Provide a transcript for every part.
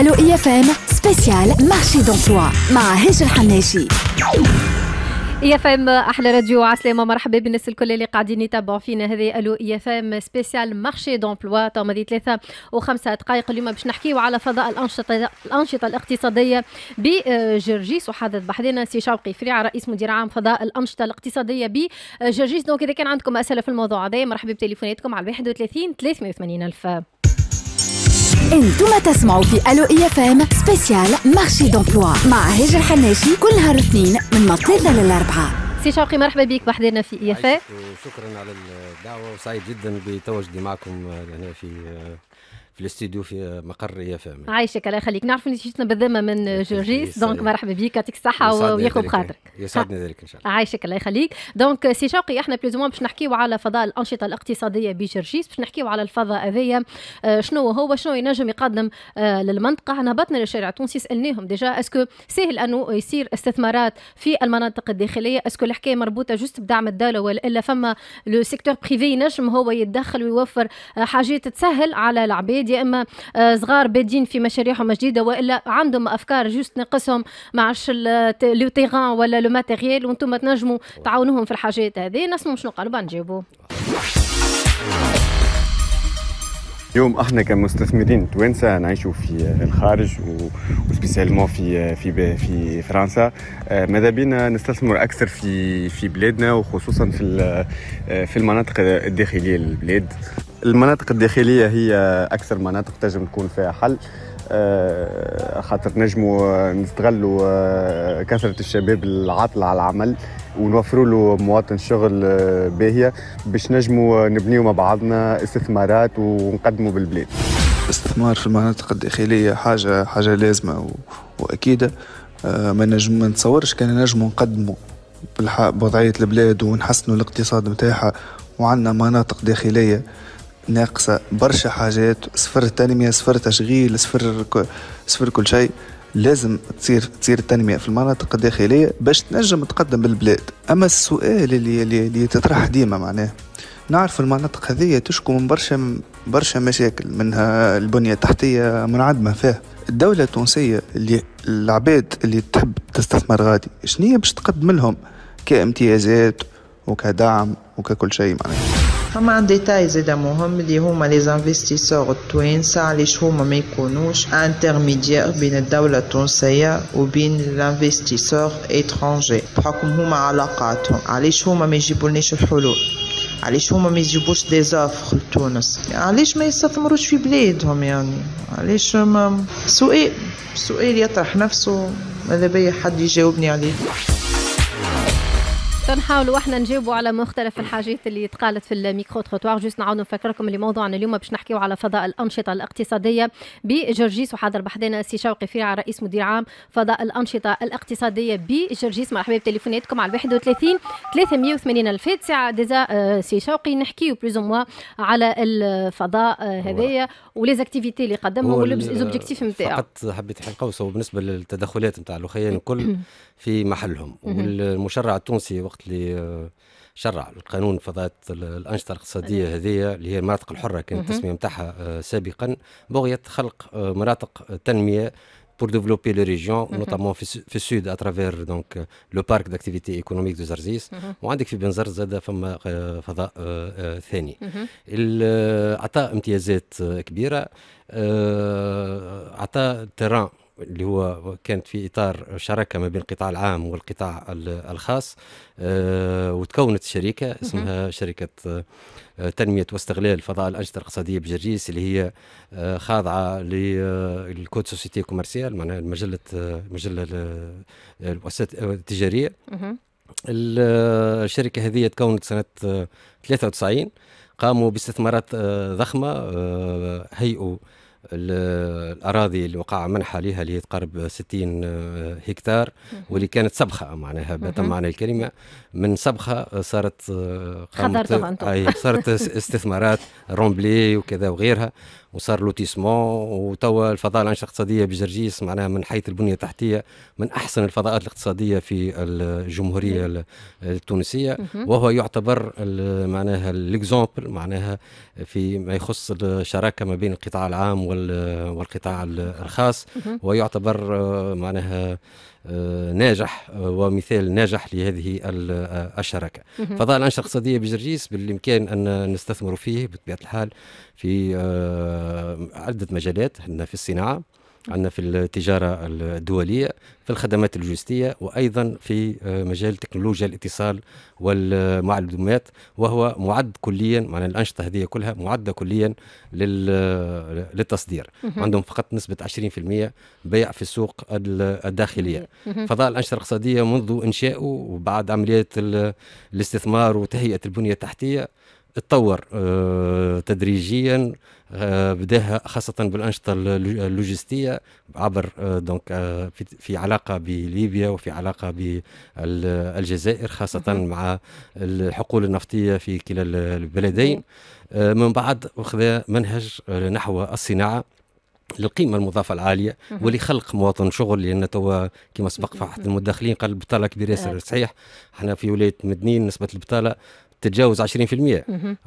الو اي اف ام سبيسيال مارشي دومبلوا مع هاجر حناشي يا فام احلى راديو عسلامة مرحبا بالناس الكل اللي قاعدين يتابعوا فينا هذه الو يا فام سبيسيال مارشي دومبلوا تو هذه ثلاثة وخمسة دقائق اليوم باش نحكيو على فضاء الانشطة الانشطة الاقتصادية بجرجيس وحدث بحذنا سي شوقي فريعة رئيس مدير عام فضاء الانشطة الاقتصادية بجرجيس دونك اذا كان عندكم اسئلة في الموضوع هذا مرحبا بتليفوناتكم على 31 380 الف انتم تسمعوا في الو اي اف ام سبيسيال مارشي دومبلوا مع هجر حناشي كل نهار اثنين من الثلاثه للاربعه سي شوقي مرحبا بك بحضرنا في اي اف شكرا على الدعوه وسعيد جدا بتواجدي معكم آه، هنا في آه، في الاستديو في مقر يا يفام عايشك الله يخليك نعرف انك جيتنا بالذمه من جورجيس دونك مرحبا بك يعطيك الصحه وياخذ بخاطرك يسعدني ذلك ان شاء الله عايشك الله يخليك دونك سي شوقي احنا بلوز باش نحكيو على فضاء الانشطه الاقتصاديه بجورجيس باش نحكيو على الفضاء هذايا آه، شنو هو شنو ينجم يقدم آه، للمنطقه هبطنا للشارع التونسي سالناهم ديجا اسكو سهل انه يصير استثمارات في المناطق الداخليه اسكو الحكايه مربوطه جست بدعم الدوله والا فما لو سيكتور بريفي ينجم هو يتدخل ويوفر آه، حاجات تسهل على العباد جديد يا اما آه، صغار بادين في مشاريعهم جديده والا عندهم افكار جوست ناقصهم ما عرفش لو تيغان ولا لو ماتيريال وانتم تنجموا تعاونوهم في الحاجات هذه نسمع شنو قالوا نجيبوه اليوم احنا كمستثمرين توانسه نعيشوا في الخارج سبيسيالمون في في في فرنسا آه، ماذا بينا نستثمر اكثر في في بلادنا وخصوصا في آه، في المناطق الداخليه للبلاد المناطق الداخليه هي اكثر مناطق تنجم تكون فيها حل آه، خاطر نجموا نستغلوا آه، كثره الشباب العاطل على العمل ونوفروا له مواطن شغل آه، باهيه باش نجموا نبنيو مع بعضنا استثمارات ونقدموا بالبلاد الاستثمار في المناطق الداخليه حاجه حاجه لازمه واكيده ما نجم ما نتصورش كان نجمو نقدموا بوضعية البلاد ونحسنوا الاقتصاد متاعها وعندنا مناطق داخليه ناقصة برشا حاجات صفر تنمية صفر تشغيل صفر صفر كل شيء لازم تصير تصير التنميه في المناطق الداخليه باش تنجم تقدم بالبلاد اما السؤال اللي اللي, اللي تطرح ديما معناه نعرف المناطق هذه تشكو من برشا برشا مشاكل منها البنيه التحتيه منعدمه فيها الدولة التونسية اللي العباد اللي تحب تستثمر غادي شنية باش تقدم لهم كامتيازات وكدعم وككل شيء معناه عن ديتاي زيدا مهم اللي هما لي زانفستيسور التوانسة علاش هما ما يكونوش انترميديير بين الدولة التونسية وبين الانفستيسور اترانجي بحكم هما علاقاتهم علاش هما ما يجيبولناش الحلول علاش هما ما يجيبوش دي زافر لتونس علاش ما يستثمروش في بلادهم يعني علاش ما سؤال سؤال يطرح نفسه ماذا بيا حد يجاوبني عليه تنحاولوا احنا نجاوبوا على مختلف الحاجات اللي تقالت في الميكرو تروتوار جوست نعاود نفكركم اللي موضوعنا اليوم باش نحكيو على فضاء الانشطه الاقتصاديه بجرجيس وحاضر بحدنا سي شوقي فرع رئيس مدير عام فضاء الانشطه الاقتصاديه بجرجيس مرحبا بتليفوناتكم على 31 380 الف ساعه ديزا آه، سي شوقي نحكيو بلوز موا على الفضاء آه، هذايا وليزاكتيفيتي اللي قدمهم ولوبجيكتيف نتاعو فقط حبيت حلقه بالنسبه للتدخلات نتاع الاخيان الكل في محلهم والمشرع التونسي وقت اللي آه، شرع القانون فضاءات الانشطه الاقتصاديه هذه اللي هي المناطق الحره كانت التسميه نتاعها آه، سابقا بغيت خلق آه، مناطق تنميه pour développer les régions, mm -hmm. notamment في السود à travers donc euh, le parc d'activité économique de Zarzis وعندك في بن زاد فما فضاء ثاني. عطى امتيازات كبيره عطى تيران اللي هو كانت في اطار شراكه ما بين القطاع العام والقطاع الخاص آه، وتكونت شركه اسمها شركه آه، تنميه واستغلال الفضاء الانشطه الاقتصاديه بجرجيس اللي هي آه، خاضعه للكود سوسيتي كوميرسيال معناها المجله المجله المؤسسات التجاريه الشركه هذه تكونت سنه 93 قاموا باستثمارات ضخمه هيئوا الاراضي اللي وقع منحة لها اللي هي تقرب 60 آه، هكتار واللي كانت سبخه معناها بتم معنى الكلمه من سبخه صارت آه، خضرتها صارت استثمارات رومبلي وكذا وغيرها وصار لوتيسمون وتوا الفضاء العنش الاقتصاديه بجرجيس معناها من حيث البنيه التحتيه من احسن الفضاءات الاقتصاديه في الجمهوريه التونسيه وهو يعتبر معناها الاكزومبل معناها في ما يخص الشراكه ما بين القطاع العام والقطاع الخاص ويعتبر معناها ناجح ومثال ناجح لهذه الشراكه. فضاء الانشطه الاقتصاديه بجرجيس بالامكان ان نستثمر فيه بطبيعه الحال في آه، عدة مجالات عندنا في الصناعة عندنا في التجارة الدولية في الخدمات اللوجستية وأيضا في آه، مجال تكنولوجيا الاتصال والمعلومات وهو معد كليا معنا الأنشطة هذه كلها معدة كليا آه، للتصدير عندهم فقط نسبة 20% بيع في السوق الداخلية فضاء الأنشطة الاقتصادية منذ إنشائه وبعد عملية الاستثمار وتهيئة البنية التحتية تطور آه، تدريجيا آه، بداها خاصة بالأنشطة اللوجستية عبر آه، دونك في علاقة بليبيا وفي علاقة بالجزائر خاصة مع الحقول النفطية في كلا البلدين من بعد أخذ منهج نحو الصناعة للقيمه المضافه العاليه ولخلق مواطن شغل لان توا كما سبق فحت المدخلين قال البطاله كبيره صحيح احنا في ولايه مدنين نسبه البطاله تتجاوز 20%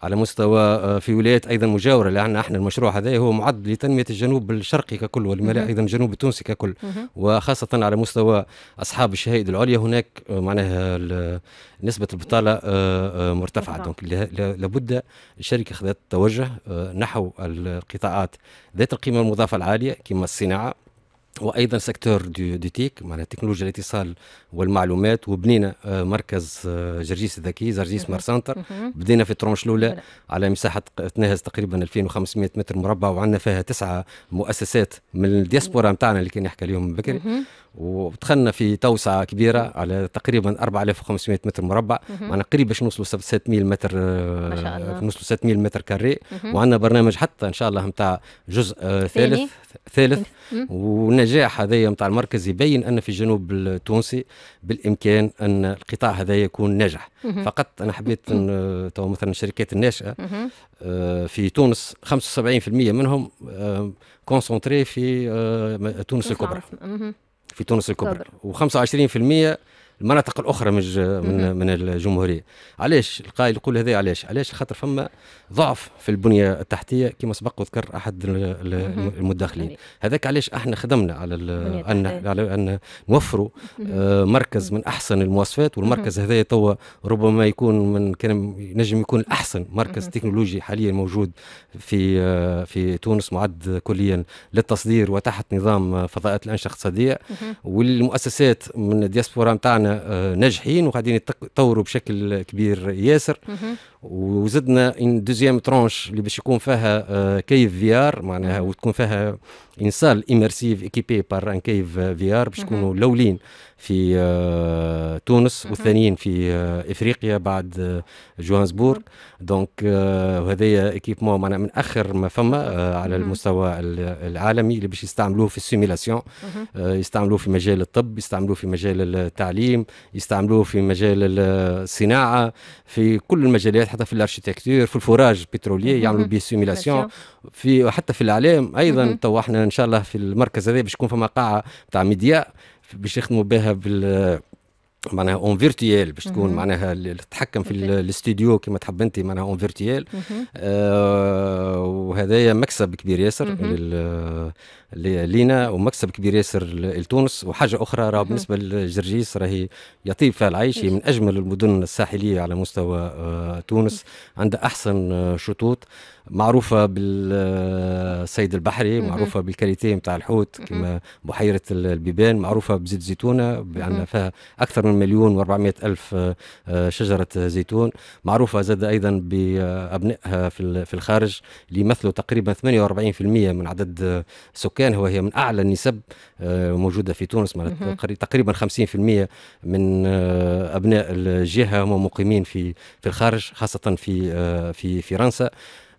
على مستوى آه، في ولايات ايضا مجاوره لان احنا المشروع هذا هو معد لتنميه الجنوب الشرقي ككل والملا ايضا الجنوب التونسي ككل وخاصه على مستوى اصحاب الشهائد العليا هناك آه، معناها نسبه البطاله آه، مرتفعه دونك لابد الشركه خذت توجه نحو القطاعات ذات القيمه المضافه العاليه كما الصناعه وايضا سيكتور دي دي تيك معناها تكنولوجيا الاتصال والمعلومات وبنينا آه، مركز آه، جرجيس الذكي جرجيس مار سنتر بدينا في الترونش الاولى على مساحه تناهز تقريبا 2500 متر مربع وعندنا فيها تسعه مؤسسات من الدياسبورا نتاعنا اللي كان يحكي عليهم بكري ودخلنا في توسعه كبيره على تقريبا 4500 متر مربع معنا قريب باش نوصلوا 600 متر آه، ما شاء الله نوصلوا 600 متر كاري وعندنا برنامج حتى ان شاء الله نتاع جزء آه، ثالث ثالث والنجاح هذايا نتاع المركز يبين ان في الجنوب التونسي بالامكان ان القطاع هذا يكون ناجح فقط انا حبيت آه، تو مثلا الشركات الناشئه في تونس 75% منهم كونسونتري في تونس الكبرى في تونس الكبرى و25% المناطق الاخرى من من, من الجمهوريه علاش القائل يقول هذا علاش علاش خاطر فما ضعف في البنيه التحتيه كما سبق وذكر احد المداخلين يعني هذاك علاش احنا خدمنا على ان على ان نوفروا آه، مركز من احسن المواصفات والمركز هذا توا ربما يكون من كان نجم يكون الاحسن مركز تكنولوجي حاليا موجود في آه، في تونس معد كليا للتصدير وتحت نظام آه، فضاءات الانشطه الاقتصاديه والمؤسسات من الدياسبورا نتاعنا تاعنا آه، ناجحين وقاعدين يتطوروا بشكل كبير ياسر وزدنا ان دوزيام ترونش اللي باش يكون فيها آه، كيف في ار معناها وتكون فيها ان سال اميرسيف ايكيبي بار ان كيف في ار باش يكونوا الاولين في آه، تونس والثانيين في آه، افريقيا بعد آه، جوهانسبورغ دونك وهذايا ايكيبمون معناها من اخر ما فما على المستوى العالمي اللي باش يستعملوه في السيميلاسيون يستعملوه في مجال الطب يستعملوه في مجال التعليم يستعملوه في مجال الصناعه في كل المجالات حتى في الارشيتكتور في الفوراج بتروليه يعملوا به سيميلاسيون في وحتى في الاعلام ايضا تو احنا ان شاء الله في المركز هذا باش يكون فما قاعه تاع ميديا باش يخدموا بها بال معناها اون فيرتيال باش تكون معناها تتحكم في الاستديو كما تحب انت معناها اون فيرتيال آه وهذايا مكسب كبير ياسر لينا ومكسب كبير ياسر لتونس وحاجه اخرى راه بالنسبه لجرجيس راهي يطيب فيها العيش هي من اجمل المدن الساحليه على مستوى آه، تونس عندها احسن آه، شطوط معروفه بالسيد البحري معروفه بالكاريتيه نتاع الحوت كما بحيره البيبان معروفه بزيت زيتونه بان فيها اكثر من مليون و الف آه، شجره زيتون معروفه زاد ايضا بابنائها في الخارج اللي يمثلوا تقريبا 48% من عدد سكان السكان وهي من اعلى النسب آه، موجوده في تونس تقريبا 50% من آه، ابناء الجهه هم مقيمين في في الخارج خاصه في آه، في فرنسا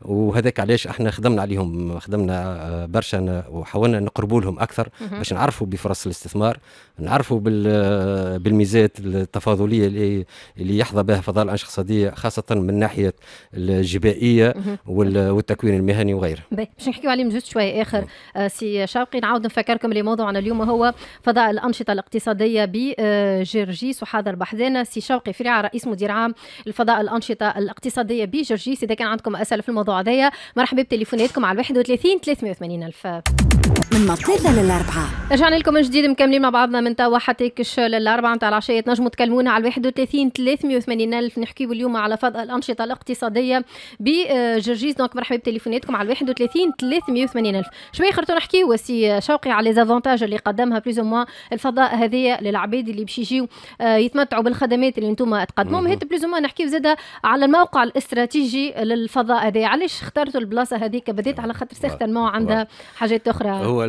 وهذاك علاش احنا خدمنا عليهم خدمنا آه، برشا وحاولنا نقربوا لهم اكثر باش نعرفوا بفرص الاستثمار نعرفوا آه، بالميزات التفاضليه اللي اللي يحظى بها فضاء الانشطه الاقتصاديه خاصه من ناحيه الجبائيه والتكوين المهني وغيره. باش نحكيو عليهم جوست شويه اخر آه، سي شوقي نعاود نفكركم اللي موضوعنا اليوم هو فضاء الانشطه الاقتصاديه بجرجيس وحاضر بحذانا سي شوقي فريعه رئيس مدير عام الفضاء الانشطه الاقتصاديه بجرجيس اذا كان عندكم اسئله في الموضوع الموضوعيه مرحبا بتليفوناتكم على 31 380 الف من مطلة للأربعة رجعنا لكم من جديد مكملين مع بعضنا من توا حتى كش للأربعة نتاع العشية تنجموا تكلمونا على 31 380 ألف نحكيو اليوم على فضاء الأنشطة الاقتصادية بجرجيس آه، دونك مرحبا بتليفوناتكم على 31 380 ألف شوية خرتو نحكيو سي شوقي على زافونتاج اللي قدمها بليز موا الفضاء هذايا للعباد اللي باش يجيو آه، يتمتعوا بالخدمات اللي انتم تقدموهم هات بليز موا نحكيو زاده على الموقع الاستراتيجي للفضاء هذايا علاش اخترتوا البلاصه هذيك بديت على خاطر ساخت ما عندها حاجات اخرى هو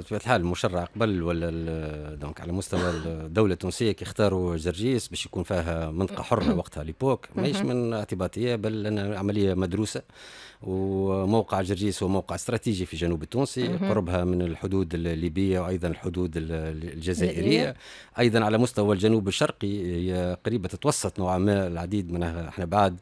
بطبيعه الحال المشرع قبل ولا دونك على مستوى الدوله التونسيه كي اختاروا جرجيس باش يكون فيها منطقه حره وقتها ليبوك ماهيش من اعتباطيه بل عمليه مدروسه وموقع جرجيس هو موقع استراتيجي في جنوب التونسي قربها من الحدود الليبيه وايضا الحدود الجزائريه ايضا على مستوى الجنوب الشرقي هي قريبه تتوسط نوعا ما العديد منها احنا بعد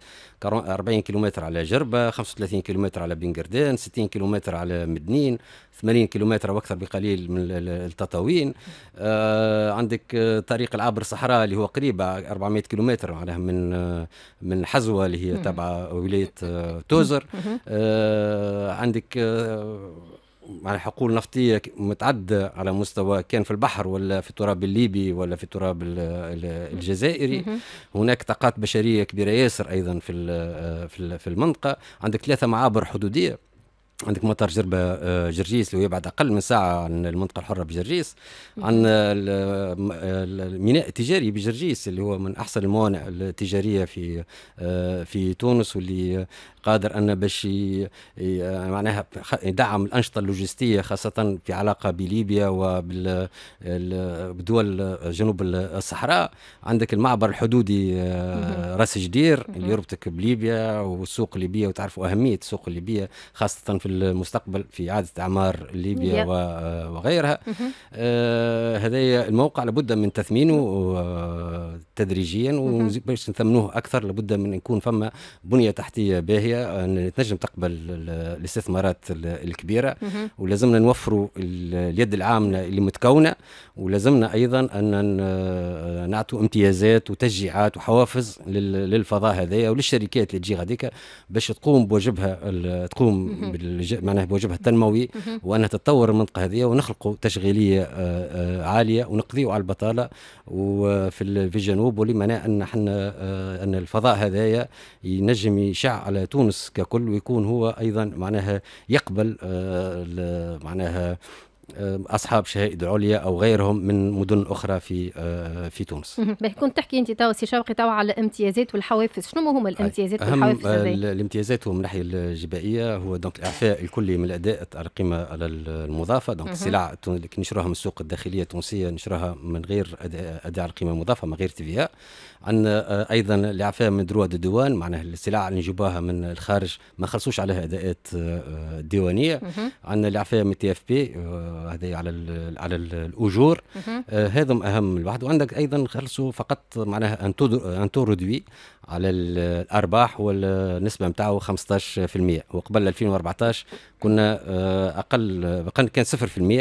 40 كيلومتر على جربه 35 كيلومتر على بنقردان 60 كيلومتر على مدنين 80 كيلومتر او اكثر بقليل من التطاوين آه، عندك آه، طريق العابر الصحراء اللي هو قريب 400 كيلومتر معناها من آه، من حزوه اللي هي تبع ولايه توزر عندك على حقول نفطيه متعده على مستوى كان في البحر ولا في التراب الليبي ولا في التراب الجزائري هناك طاقات بشريه كبيره ياسر ايضا في في المنطقه عندك ثلاثه معابر حدوديه عندك مطار جربة آه، جرجيس اللي هو يبعد أقل من ساعة عن المنطقة الحرة بجرجيس عن الميناء التجاري بجرجيس اللي هو من أحسن الموانئ التجارية في آه، في تونس واللي قادر أن باش معناها يدعم الأنشطة اللوجستية خاصة في علاقة بليبيا وبدول جنوب الصحراء عندك المعبر الحدودي آه، راس جدير اللي يربطك بليبيا والسوق الليبية وتعرفوا أهمية السوق الليبية خاصة في في المستقبل في إعادة إعمار ليبيا yeah. آه، وغيرها آه، هذا الموقع لابد من تثمينه آه، تدريجيا وباش نثمنوه أكثر لابد من يكون فما بنية تحتية باهية تنجم تقبل الاستثمارات الكبيرة ولازمنا نوفروا اليد العاملة اللي متكونة ولازمنا أيضا أن نعطوا امتيازات وتشجيعات وحوافز للفضاء هذايا وللشركات اللي تجي غاديكا باش تقوم بواجبها تقوم بال معناها بوجبها التنموي وانها تتطور المنطقه هذه ونخلقوا تشغيليه آه، آه، عاليه ونقضيوا على البطاله وفي في الجنوب ولمنع ان احنا آه، ان الفضاء هذايا ينجم يشع على تونس ككل ويكون هو ايضا معناها يقبل معناها آه، اصحاب شهائد عليا او غيرهم من مدن اخرى في آه، في تونس. كنت تحكي انت تو سي شوقي تو على الامتيازات والحوافز، شنو هما الامتيازات والحوافز؟ اهم الامتيازات من الناحيه الجبائيه هو دونك الاعفاء الكلي من الاداء القيمه على المضافه، دونك السلع اللي نشروها من السوق الداخليه التونسيه نشروها من غير اداء القيمه المضافه من غير تي في عندنا آه، ايضا الاعفاء من دروا الديوان معناها السلع اللي نجيبوها من الخارج ما خلصوش عليها اداءات ديوانيه، عندنا الاعفاء من تي اف بي هذه على ال على الاجور آه، هذم اهم الواحد وعندك ايضا خلصوا فقط معناها ان تو ان تو رودوي على الارباح والنسبه نتاعو 15% وقبل 2014 كنا آه، اقل كان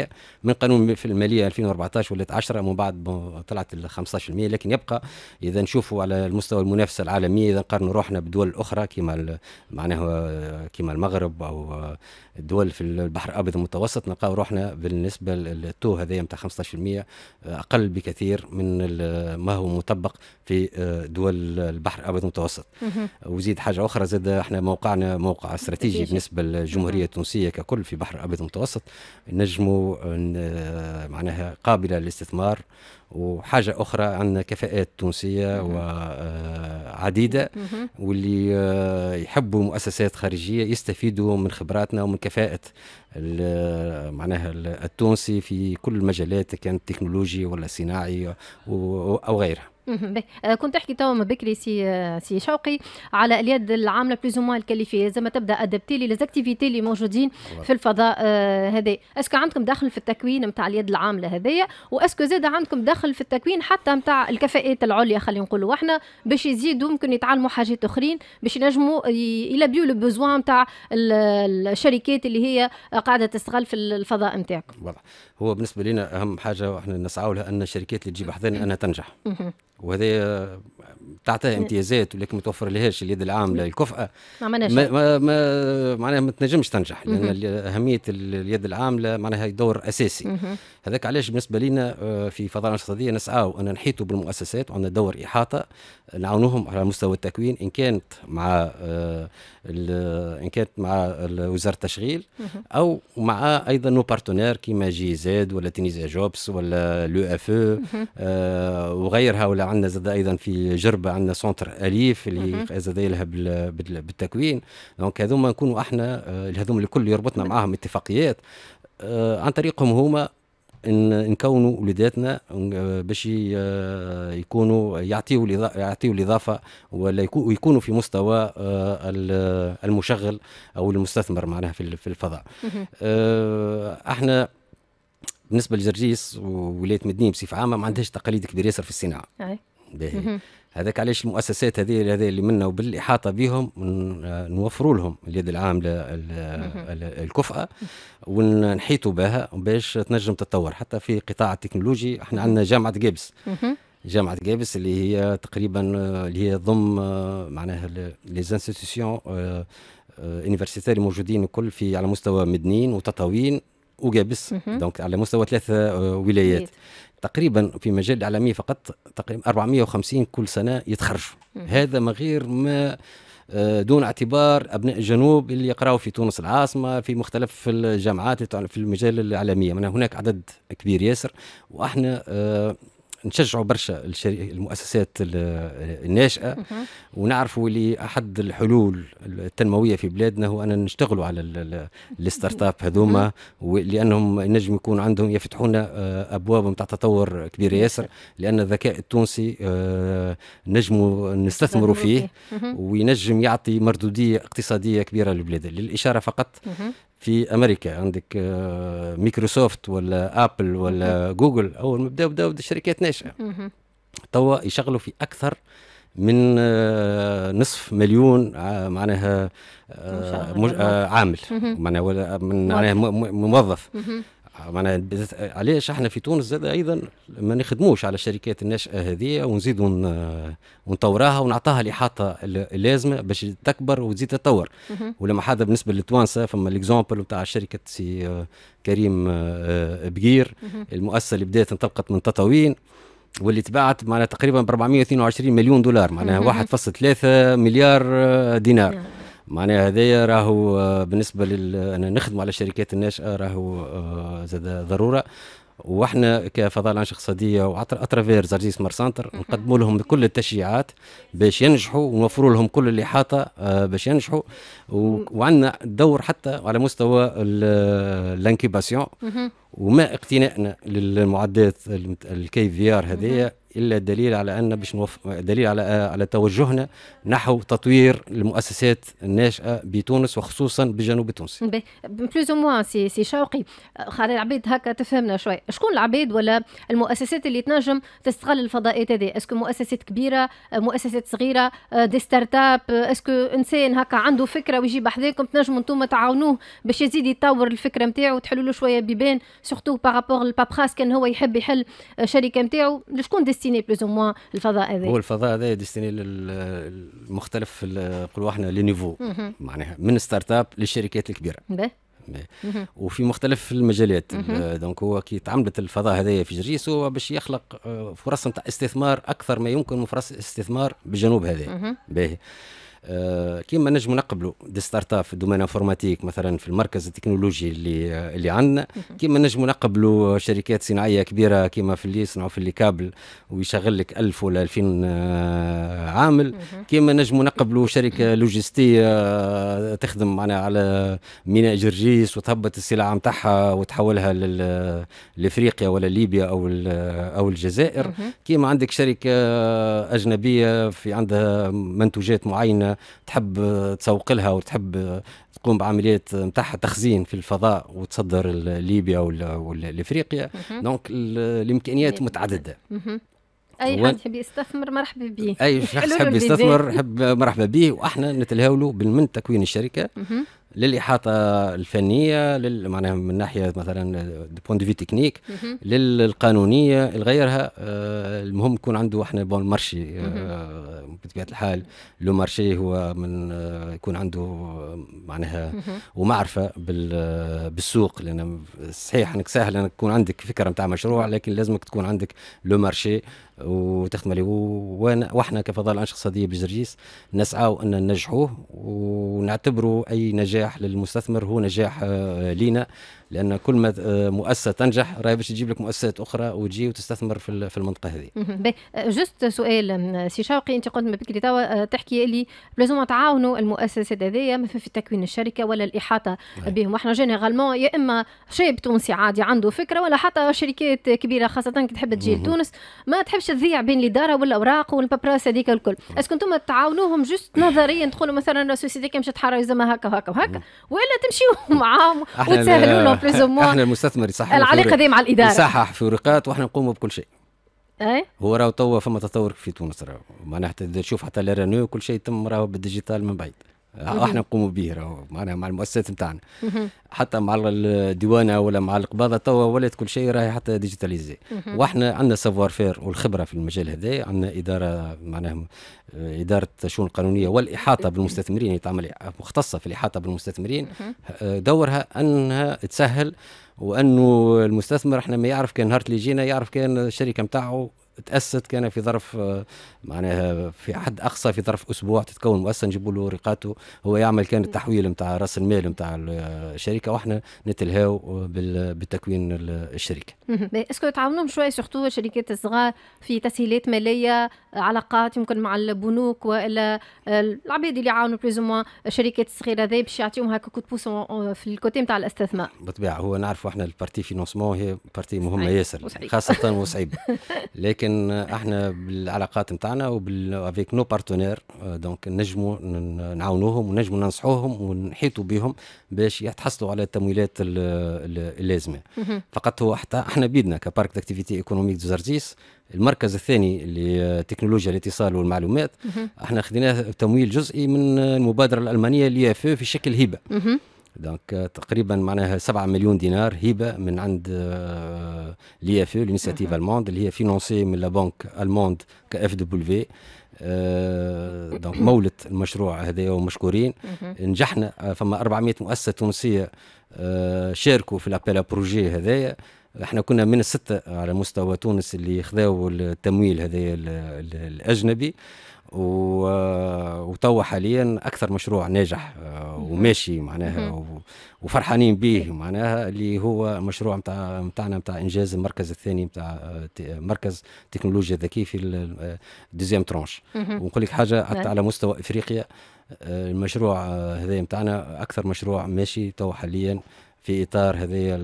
0% من قانون في الماليه 2014 ولات 10 ومن بعد طلعت ال 15% لكن يبقى اذا نشوفوا على المستوى المنافسه العالميه اذا نقارنوا روحنا بدول اخرى كما معناها آه، كما المغرب او آه، الدول في البحر الابيض المتوسط نلقاو روحنا بالنسبه للتو هذايا نتاع 15% اقل بكثير من ما هو مطبق في دول البحر الابيض الشعب المتوسط وزيد حاجه اخرى زاد احنا موقعنا موقع استراتيجي بالنسبه للجمهوريه التونسيه ككل في بحر الابيض المتوسط نجموا آه، معناها قابله للاستثمار وحاجه اخرى عندنا كفاءات تونسيه وعديده آه، واللي آه، يحبوا مؤسسات خارجيه يستفيدوا من خبراتنا ومن كفاءه معناها التونسي في كل المجالات كانت تكنولوجي ولا صناعي او غيرها آه، كنت احكي توا بكري سي آه، سي شوقي على اليد العامله بلوز موان الكاليفي لازم تبدا ادابتي لي ليزاكتيفيتي اللي موجودين في الفضاء آه، هذا اسكو عندكم دخل في التكوين نتاع اليد العامله هذايا واسكو زاد عندكم دخل في التكوين حتى نتاع الكفاءات العليا خلينا نقولوا احنا باش يزيدوا ممكن يتعلموا حاجات اخرين باش ينجموا لو بوزوا نتاع الشركات اللي هي قاعده تستغل في الفضاء نتاعكم. واضح هو بالنسبه لنا اهم حاجه احنا نسعوا لها ان الشركات اللي تجيب احذان انها تنجح. وهذا آه، تعطيها امتيازات ولكن ما توفر لهاش اليد العامله الكفؤه ما ما, ما معناها ما تنجمش تنجح لان اهميه اليد العامله معناها دور اساسي هذاك علاش بالنسبه لنا آه، في فضاء الاقتصاديه نسعى ان نحيطوا بالمؤسسات وعندنا دور احاطه نعاونوهم على مستوى التكوين ان كانت مع آه، ان كانت مع وزاره التشغيل او مع ايضا نو بارتنير كيما جي زاد ولا تينيزا جوبس ولا لو اف او آه، وغيرها ولا عندنا زاد ايضا في جربه عندنا سونتر اليف اللي زاد لها بالتكوين دونك هذوما نكونوا احنا آه، هذوما الكل يربطنا معاهم اتفاقيات عن طريقهم هما نكونوا ولاداتنا باش يكونوا يعطيوا يعطيوا الاضافه ولا يكونوا في مستوى آه، المشغل او المستثمر معناها في الفضاء آه، احنا بالنسبه لجرجيس وولايه مدنيه بصفه عامه ما عندهاش تقاليد كبيره ياسر في الصناعه هذاك علاش المؤسسات هذه هذه اللي منا وبالاحاطه بهم نوفروا لهم اليد العامله الكفأه ونحيطوا بها باش تنجم تتطور حتى في قطاع التكنولوجي احنا عندنا جامعه جيبس جامعه جيبس اللي هي تقريبا اللي هي ضم معناها لي زانستيتيسيون انيفرسيتير موجودين الكل في على مستوى مدنين وتطاوين وجابس دونك على مستوى ثلاث euh، ولايات تقريبا في مجال الاعلاميه فقط تقريبا 450 كل سنه يتخرجوا هذا من غير ما آه، دون اعتبار ابناء الجنوب اللي يقراوا في تونس العاصمه في مختلف الجامعات في المجال الاعلاميه من هناك عدد كبير ياسر واحنا آه، نشجعوا برشا المؤسسات الناشئه ونعرفوا اللي احد الحلول التنمويه في بلادنا هو ان نشتغلوا على الستارت اب هذوما لانهم نجم يكون عندهم يفتحون آه، ابواب نتاع تطور كبير ياسر لان الذكاء التونسي آه، نجموا نستثمروا فيه وينجم يعطي مردوديه اقتصاديه كبيره للبلاد للاشاره فقط في امريكا عندك آه، ميكروسوفت ولا ابل ولا جوجل اول ما بداوا بداوا شركات ناشئه توا يشغلوا في اكثر من آه، نصف مليون آه، معناها عامل معناها من معناها موظف معناها علاش احنا في تونس زاد ايضا ما نخدموش على الشركات الناشئه هذه ونزيدوا ونطوراها ونعطاها الاحاطه اللازمه باش تكبر وتزيد تطور ولما حدا بالنسبه للتوانسه فما ليكزومبل نتاع شركه سي آه، كريم آه، آه، بقير المؤسسه اللي بدات انطلقت من تطاوين واللي تباعت معناها تقريبا ب 422 مليون دولار معناها 1.3 مليار دينار معناها هذايا راهو آه، بالنسبه لل انا نخدم على الشركات الناشئه آه، راهو آه، زاد ضروره واحنا كفضاء العنش الاقتصاديه واترافير زرزي مار سانتر نقدموا لهم كل التشجيعات باش ينجحوا ونوفروا لهم كل الاحاطه باش ينجحوا وعندنا دور حتى على مستوى الانكيباسيون وما اقتنائنا للمعدات الكي في ار هذه الا دليل على ان باش نوف... دليل على على توجهنا نحو تطوير المؤسسات الناشئه بتونس وخصوصا بجنوب تونس. بلوز او سي سي شوقي خلي العباد هكا تفهمنا شوي، شكون العباد ولا المؤسسات اللي تنجم تستغل الفضاءات هذه؟ اسكو مؤسسات كبيره، مؤسسات صغيره، دي ستارت اب، اسكو انسان هكا عنده فكره ويجي بحذاكم تنجموا انتم تعاونوه باش يزيد يطور الفكره نتاعو وتحلوا له شويه بيبان سورتو بارابور البابراس كان هو يحب يحل شركه نتاعو، شكون ديستي ديستيني بلوز او موان الفضاء هذا هو الفضاء هذا ديستيني للمختلف نقولوا احنا لي نيفو معناها من ستارت اب للشركات الكبيره وفي مختلف المجالات دونك هو كي تعملت الفضاء هذايا في جريس هو باش يخلق آه، فرص نتاع استثمار اكثر ما يمكن من فرص استثمار بالجنوب هذا باهي آه، كيما نجم نقبلوا دي ستارت اب في الدومين انفورماتيك مثلا في المركز التكنولوجي اللي اللي عندنا كيما نجم نقبلوا شركات صناعيه كبيره كيما في اللي يصنعوا في اللي كابل ويشغل لك 1000 ولا 2000 آه، عامل كيما نجم نقبلوا شركه لوجستيه آه، تخدم معنا على ميناء جرجيس وتهبط السلع نتاعها وتحولها لافريقيا ولا ليبيا او او الجزائر كيما عندك شركه اجنبيه في عندها منتوجات معينه تحب تسوق لها وتحب تقوم بعمليه نتاعها تخزين في الفضاء وتصدر ليبيا ولا لافريقيا دونك الامكانيات متعدده اي حد يحب يستثمر مرحبا به اي شخص يحب يستثمر مرحبا به واحنا نتلهاولوا بالمن تكوين الشركه للاحاطه الفنيه لل... معناها من ناحيه مثلا بوان دي في تكنيك للقانونيه لغيرها آه، المهم يكون عنده احنا بون مارشي آه، بطبيعه الحال لو مارشي هو من آه، يكون عنده معناها ومعرفه بال... بالسوق لان صحيح انك سهل انك تكون عندك فكره نتاع مشروع لكن لازمك تكون عندك لو مارشي وتخدم عليه واحنا كفضاء الانشطه الاقتصاديه بجرجيس نسعاو ان ننجحوه ونعتبروا اي نجاح للمستثمر هو نجاح آه، لينا لان كل ما آه، مؤسسه تنجح راهي باش تجيب لك مؤسسات اخرى وتجي وتستثمر في المنطقه هذه. آه، جست سؤال سي شوقي انت قلت ما بكري توا آه، تحكي لي لازم تعاونوا المؤسسات هذيا في تكوين الشركه ولا الاحاطه نعم. بهم واحنا جينيرالمون يا اما شاب تونسي عادي عنده فكره ولا حتى شركات كبيره خاصه كي تحب تجي لتونس ما تحبش تضيع بين الاداره والاوراق والبابراس هذيك الكل. اسكو انتم تعاونوهم جست نظريا تقولوا مثلا السوسيتي كي مش تحرر زعما هكا وهكا وهكا ولا تمشيو معاهم وتسهلوا لهم بلوز احنا المستثمر صح العلاقه دي مع الاداره يصحح في ورقات واحنا نقوموا بكل شيء اي هو راهو توا فما تطور في تونس راهو معناها تشوف حتى لرانو كل شيء يتم راهو بالديجيتال من بعيد آه، احنا نقوموا به راهو معناها مع المؤسسات نتاعنا حتى مع الديوانه ولا مع القباضه توا ولات كل شيء راهي حتى ديجيتاليزي واحنا عندنا سافوار فير والخبره في المجال هذا عندنا اداره معناها آه، اداره الشؤون القانونيه والاحاطه بالمستثمرين يتعمل يعني مختصه في الاحاطه بالمستثمرين آه، دورها انها تسهل وانه المستثمر احنا ما يعرف كان نهار اللي يجينا يعرف كان الشركه نتاعو تاسست كان في ظرف آه، معناها في حد اقصى في ظرف اسبوع تتكون مؤسسه نجيبوا له ورقاته هو يعمل كان التحويل نتاع راس المال نتاع آه، الشركه واحنا نتلهاو آه، بتكوين الشركه. اسكو تعاونهم شويه سورتو الشركات الصغار في تسهيلات ماليه علاقات يمكن مع البنوك والا العباد اللي يعاونوا بليز الشركات الصغيره هذه باش يعطيهم هكا كود بوس في الكوتي نتاع الاستثمار. بالطبيعه هو نعرفوا احنا البارتي فينونسمون هي بارتي مهمه ياسر خاصه وصعيبه لكن لكن احنا بالعلاقات نتاعنا وافيك نو بارتنير دونك نجموا نعاونوهم ونجموا ننصحوهم ونحيطوا بهم باش يتحصلوا على التمويلات اللازمه فقط هو حتى احنا بيدنا كبارك داكتيفيتي ايكونوميك دو المركز الثاني لتكنولوجيا الاتصال والمعلومات احنا خديناه تمويل جزئي من المبادره الالمانيه اللي في شكل هبه دونك euh, تقريبا معناها 7 مليون دينار هبه من عند آه، لي اف لينيسياتيف الموند اللي هي فينونسي من لا بنك الموند كاف دبليو في دونك آه، مولت المشروع هذا ومشكورين نجحنا آه، فما 400 مؤسسه تونسيه شاركوا في لابيل بروجي هذايا احنا كنا من الستة على مستوى تونس اللي خذاو التمويل هذايا الأجنبي وتوا حاليا اكثر مشروع ناجح آه، وماشي معناها وفرحانين به معناها اللي هو مشروع نتاع نتاعنا نتاع انجاز المركز الثاني نتاع آه، مركز التكنولوجيا الذكيه في الدوزيام آه، ترونش ونقول لك حاجه حتى نعم. على مستوى افريقيا المشروع هذا نتاعنا اكثر مشروع ماشي تو حاليا في اطار هذايا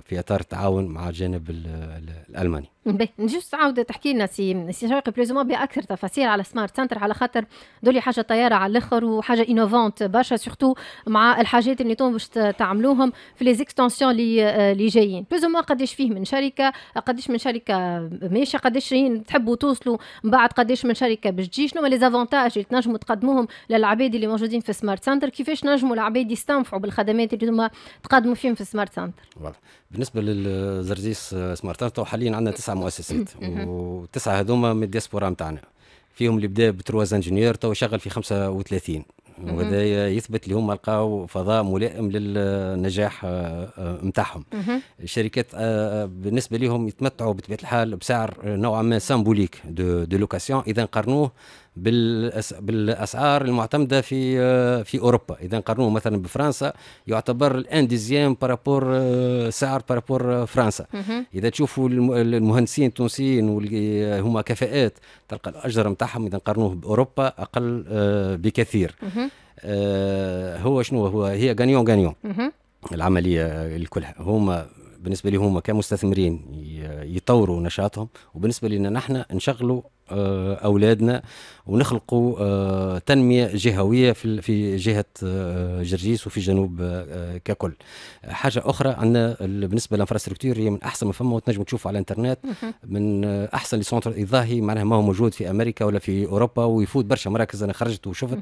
في اطار التعاون مع الجانب الالماني جوست عاودة تحكي لنا سي سي شوقي بلوز باكثر تفاصيل على سمارت سنتر على خاطر دولي حاجه طياره على الاخر وحاجه انوفونت برشا سورتو مع الحاجات اللي انتم باش تعملوهم في لي زيكستونسيون اللي آه، اللي جايين بلوز قداش فيه من شركه قداش من شركه ماشيه قداش تحبوا توصلوا من بعد قداش من شركه باش تجي شنو هما لي زافونتاج اللي تنجموا تقدموهم للعباد اللي موجودين في سمارت سنتر كيفاش نجموا العباد يستنفعوا بالخدمات اللي تقدموا فيهم في سمارت سنتر بالنسبه للزرزيس آه، سمارت تو حاليا عندنا تسع مؤسسات والتسعه هذوما من الديسبورا نتاعنا فيهم اللي بدا بترواز انجينير تو شغل في 35 وهذا يثبت اللي هما لقاو فضاء ملائم للنجاح نتاعهم آه، آه، الشركات بالنسبه لهم يتمتعوا بطبيعه الحال بسعر نوعا ما سامبوليك دو, دو لوكاسيون اذا قارنوه بالاسعار المعتمده في آه، في اوروبا اذا قارنوه مثلا بفرنسا يعتبر الان ديزيام آه، بارابور سعر بارابور آه، فرنسا اذا تشوفوا المهندسين التونسيين واللي هما كفاءات تلقى الاجر نتاعهم اذا قارنوه باوروبا اقل بكثير هو شنو هو هي غانيون غانيون العمليه الكل هما بالنسبه لهم كمستثمرين يطوروا نشاطهم وبالنسبه لنا نحن نشغلوا آه، اولادنا ونخلقوا آه، تنميه جهويه في في جهه آه، جرجيس وفي جنوب ككل حاجه اخرى عندنا بالنسبه للانفراستركتور هي من احسن ما فما وتنجم تشوفوا على الانترنت من احسن لي سونتر اضاهي معناها ما هو موجود في امريكا ولا في اوروبا ويفوت برشا مراكز انا خرجت وشفت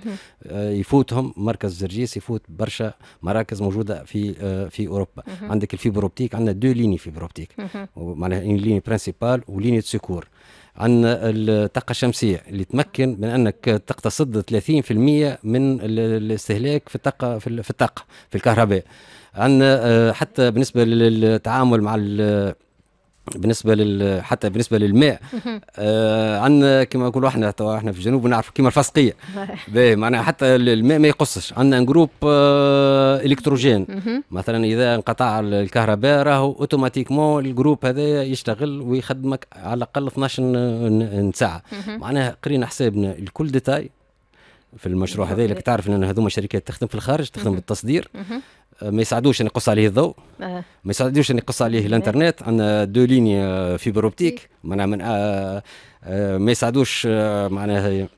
يفوتهم مركز جرجيس يفوت برشا مراكز موجوده في في اوروبا عندك الفيبروبتيك عندنا دو ليني فيبروبتيك معناها ليني برينسيبال وليني سكور عن الطاقه الشمسيه اللي تمكن من انك تقتصد 30% من الاستهلاك في الطاقه في الطاقه في الكهرباء عن آه، حتى بالنسبه للتعامل مع بالنسبه لل حتى بالنسبه للماء آه عندنا كما نقولوا احنا توا احنا في الجنوب نعرف كيما الفسقيه باهي معناها حتى الماء ما يقصش عندنا جروب آه الكتروجين مثلا اذا انقطع الكهرباء راهو اوتوماتيكمون الجروب هذا يشتغل ويخدمك على الاقل 12 ساعه معناها قرينا حسابنا الكل ديتاي في المشروع هذا اللي تعرف ان هذوما شركات تخدم في الخارج تخدم بالتصدير ما يساعدوش ان يقص عليه الضوء آه. ما يساعدوش ان يقص عليه الانترنت عندنا دو ليني آه، فيبر اوبتيك معناها من آه، ما يساعدوش معناها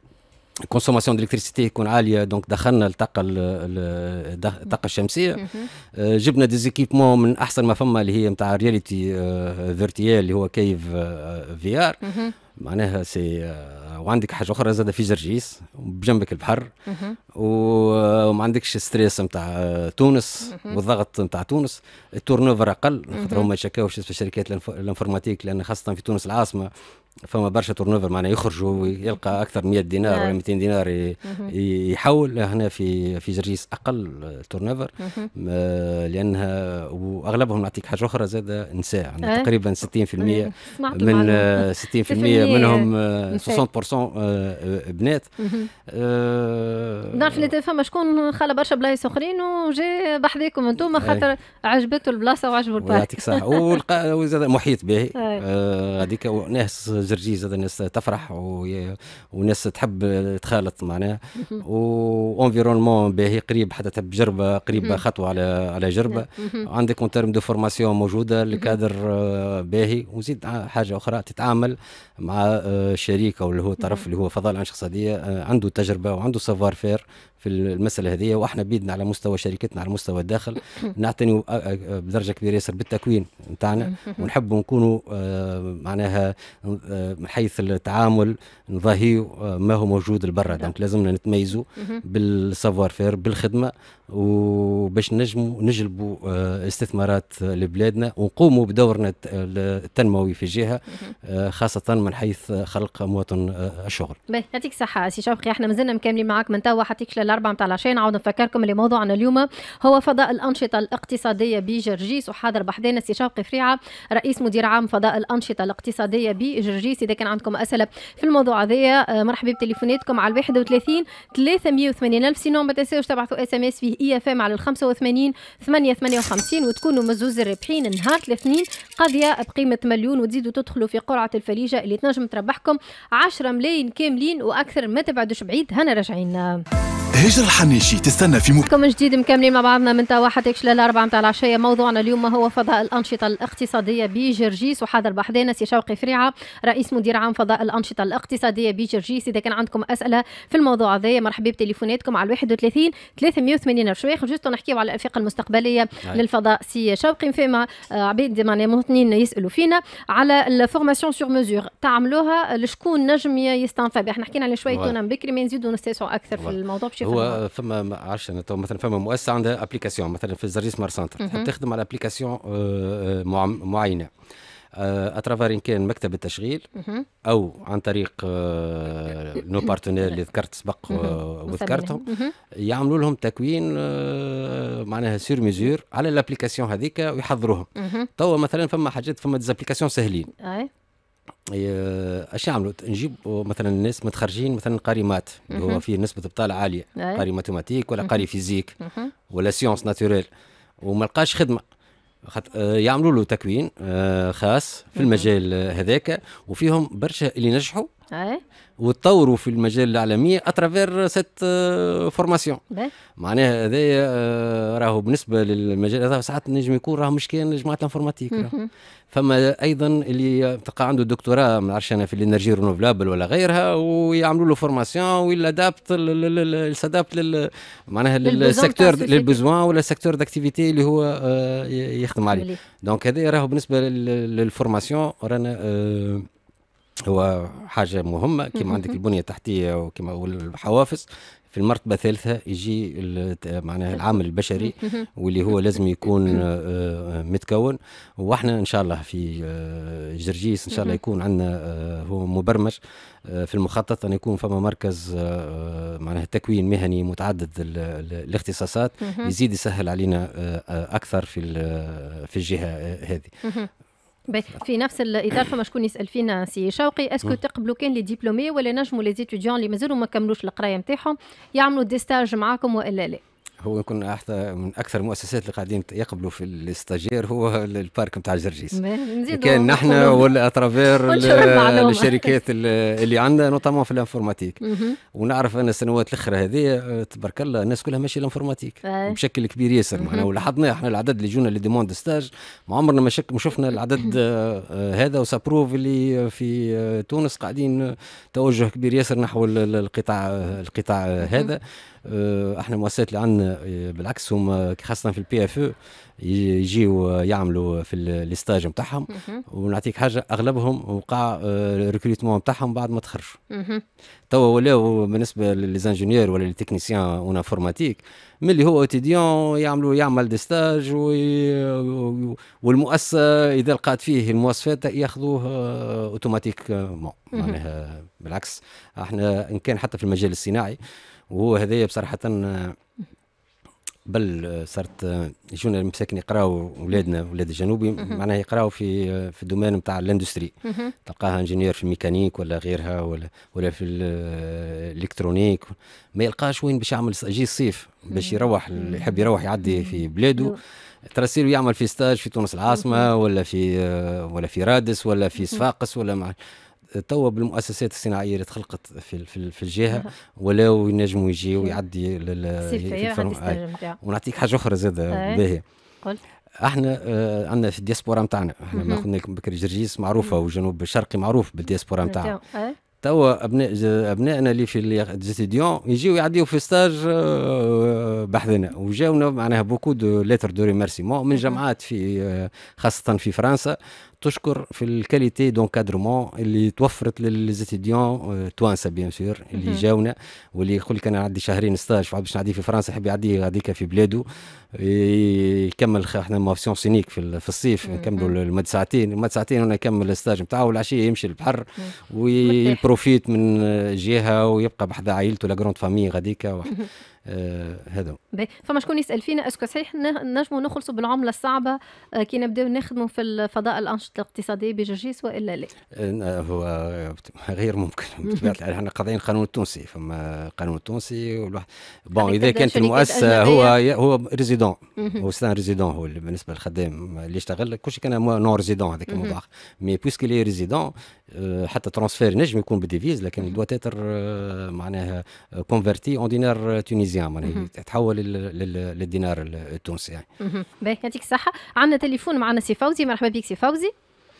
كونسوماسيون ديليكتريسيتي يكون عاليه دونك دخلنا الطاقه الطاقه الشمسيه جبنا ديزيكيبمون من احسن ما فما اللي هي نتاع رياليتي فيرتيال اللي هو كيف في ار معناها سي آه، وعندك حاجه اخرى زاد في جرجيس بجنبك البحر آه، وما عندكش ستريس نتاع آه، تونس والضغط نتاع تونس اوفر اقل خاطر هما يشكاوش في شركات الانفورماتيك لان خاصه في تونس العاصمه فما برشا تورن اوفر معناها يخرجوا يلقى اكثر من 100 دينار نعم. ولا 200 دينار يحول هنا في في جرجيس اقل اوفر لانها واغلبهم نعطيك حاجه اخرى زاد نساء عندنا يعني إيه؟ تقريبا 60% إيه. من 60% منهم 60% إيه، آه، آه، آه، بنات نعرف اللي تفهم شكون خلى برشا بلايص اخرين وجا بحذاكم انتم إيه. خاطر عجبته البلاصه وعجبوا البارك يعطيك صح وزاد محيط باهي إيه. هذيك ناس جرجي زاد ناس تفرح وناس تحب تخالط معناها وانفيرونمون باهي قريب حتى تحب جربه قريب خطوه على على جربه عندك اون تيرم دو فورماسيون موجوده الكادر باهي وزيد حاجه اخرى تتعامل مع مع آه، شريك او اللي هو الطرف اللي هو فضاء العنش شخصيه آه، عنده تجربه وعنده سافوار فير في المساله هذه واحنا بيدنا على مستوى شركتنا على مستوى الداخل نعتني آه، آه، بدرجه كبيره ياسر بالتكوين نتاعنا ونحب نكونوا آه، معناها من حيث التعامل نضاهي ما هو موجود لبرا نعم. دونك لازمنا نتميزوا بالسافوار فير بالخدمه وباش نجموا نجلبوا استثمارات لبلادنا ونقوموا بدورنا التنموي في الجهه خاصه من حيث خلق مواطن الشغل. يعطيك الصحه سي شوقي احنا مازلنا مكملين معاك من توا حطيك الأربعة متاع العشاء نعاود نفكركم اللي موضوعنا اليوم هو فضاء الانشطه الاقتصاديه بجرجيس وحاضر بحدينا سي شوقي فريعه رئيس مدير عام فضاء الانشطه الاقتصاديه بجرجيس اذا كان عندكم اسئله في الموضوع هذايا آه، مرحبا بتليفوناتكم على 31 380 الف سينو ما تنساوش تبعثوا اس ام اس فيه اي اف ام على 85 858 وتكونوا مزوز الربحين نهار الاثنين قضيه بقيمه مليون وتزيدوا تدخلوا في قرعه الفليجه اللي تنجم تربحكم 10 ملايين كاملين واكثر ما تبعدوش بعيد هنا راجعين هجر الحنيشي تستنى في مو... كم جديد مكملين مع بعضنا من توا حتى للاربعه نتاع العشيه موضوعنا اليوم هو فضاء الانشطه الاقتصاديه بجرجيس وحاضر بحدينا سي شوقي فريعه رئيس مدير عام فضاء الانشطه الاقتصاديه بجرجيس اذا كان عندكم اسئله في الموضوع هذايا مرحبا بتليفوناتكم على 31 380 شويخ خرجتوا نحكيو على الافاق المستقبليه هاي. نعم. للفضاء سي شوقي فما عباد معناها مواطنين يسالوا فينا على الفورماسيون سور مزور تعملوها لشكون نجم يستنفع احنا حكينا على شويه تونا بكري ما نزيدوا نستاسعوا اكثر في الموضوع هو فما عرفش انا تو مثلا فما مؤسسه عندها ابليكاسيون مثلا في الزريس مار سنتر تحب تخدم على ابليكاسيون آه، آه، معينه اترافار آه، ان كان مكتب التشغيل او عن طريق نو بارتنير اللي ذكرت سبق وذكرتهم يعملوا لهم تكوين معناها سير ميزور على الابليكاسيون هذيك ويحضروهم توا مثلا فما حاجات فما ديزابليكاسيون سهلين إيه، اش يعملوا نجيب مثلا الناس متخرجين مثلا قاري مات اللي هو فيه نسبه ابطال عاليه قاري ماتيماتيك ولا قاري فيزيك ولا سيونس ناتوريل وما لقاش خدمه خط... آه، يعملوا له تكوين آه، خاص في المجال هذاك وفيهم برشا اللي نجحوا وتطوروا في المجال العالمي اترافير سيت فورماسيون معناها هذايا آه، راهو بالنسبه للمجال هذا ساعات نجم يكون راهو مش كان جماعه انفورماتيك فما ايضا اللي تلقى عنده دكتوراه ما نعرفش انا في الانرجي رونوفلابل ولا غيرها ويعملوا له فورماسيون ويلادابت سادابت معناها للسيكتور للبوزوان ولا السيكتور داكتيفيتي اللي هو آه، يخدم عليه دونك هذا راهو بالنسبه للفورماسيون رانا آه، هو حاجه مهمه كما عندك البنيه التحتيه وكما والحوافز في المرتبه الثالثه يجي معناها العامل البشري واللي هو لازم يكون آه، متكون واحنا ان شاء الله في آه، جرجيس ان شاء الله يكون عندنا آه، هو مبرمج في المخطط ان يكون فما مركز معناها تكوين مهني متعدد الاختصاصات يزيد يسهل علينا اكثر في في الجهه هذه في نفس الاطار فما شكون يسال فينا سي شوقي اسكو تقبلوا كان لي ديبلومي ولا نجموا لي زيتيديون اللي مازالوا ما كملوش القرايه نتاعهم يعملوا دي ستاج معاكم والا لا هو يكون احنا من اكثر المؤسسات اللي قاعدين يقبلوا في الاستاجير هو البارك نتاع جرجيس كان نحن ولا اترافير الشركات اللي عندنا نوتامون في الانفورماتيك ونعرف انا السنوات الاخرى هذه آه، تبارك الله الناس كلها ماشيه الانفورماتيك بشكل كبير ياسر معناها ولاحظنا احنا العدد اللي جونا لي ديموند ستاج ما عمرنا ما شك شفنا العدد آه، هذا وسابروف اللي في آه، تونس قاعدين توجه كبير ياسر نحو القطاع القطاع هذا آه، احنا المؤسسات اللي عندنا آه، بالعكس هم آه، خاصه في البي اف او يجيو يعملوا في لي ستاج نتاعهم ونعطيك حاجه اغلبهم وقع ريكروتمون نتاعهم بعد ما تخرجوا توا ولاو بالنسبه للانجينيور ولا للتكنيسيان اون انفورماتيك ملي هو اتيديون يعملوا يعمل دي ستاج والمؤسسه اذا لقات فيه المواصفات ياخذوه اوتوماتيكمون معناها بالعكس احنا ان كان حتى في المجال الصناعي وهو هذايا بصراحه بل صارت يجونا المساكن يقراو ولادنا ولاد الجنوبي معناها يقراو في في الدومين نتاع الاندستري تلقاها انجينير في الميكانيك ولا غيرها ولا ولا في الالكترونيك ما يلقاش وين باش يعمل يجي الصيف باش يروح يحب يروح يعدي في بلاده أيوه. ترسيل يعمل في ستاج في تونس العاصمه ولا في ولا في رادس ولا في صفاقس ولا مع توا بالمؤسسات الصناعيه اللي تخلقت في في, الجهه ولاو ينجموا يجي ويعدي لل ونعطيك حاجه اخرى زاد باهيه قل احنا آه عندنا في الدياسبورا نتاعنا احنا ما خدنا بكري جرجيس معروفه والجنوب الشرقي معروف بالدياسبورا نتاعنا توا ابناء ابنائنا اللي في الاستوديون يجيو يعديو في ستاج آه، آه، بحثنا وجاونا معناها بوكو دو ليتر دو ريمارسيمون من جامعات في آه، خاصه في فرنسا تشكر في الكاليتي دونكادرمون اللي توفرت للزيتيديون آه، توانسه بيان سور اللي جاونا واللي يقول لك انا عندي شهرين ستاج باش نعدي في فرنسا يحب يعدي هذيك في بلاده يكمل احنا مافسيون سينيك في, الصيف نكملوا المد ساعتين المد ساعتين هنا يكمل الستاج نتاعو والعشيه يمشي للبحر ويبروفيت من جهه ويبقى بحذا عائلته لا جروند فامي غاديكا آه، هذا فما شكون يسال فينا اسكو صحيح نجموا نخلصوا بالعمله الصعبه آه، كي نبداو نخدموا في الفضاء الانشطه الاقتصاديه بجرجيس والا لا؟ آه، هو غير ممكن بطبيعه الحال احنا قاضيين القانون التونسي فما القانون التونسي بون اذا كانت المؤسسه هو هو ريزيدون هو سان ريزيدون هو بالنسبه للخدام اللي يشتغل كل شيء كان نون ريزيدون هذاك الموضوع مي بويسكي لي ريزيدون حتى ترانسفير نجم يكون بالديفيز لكن دوا تاتر معناها كونفرتي اون دينار تونيزي التونيزيان معناها تتحول للدينار التونسي يعني. باهي يعطيك الصحة عندنا تليفون معنا سي فوزي مرحبا بك سي فوزي.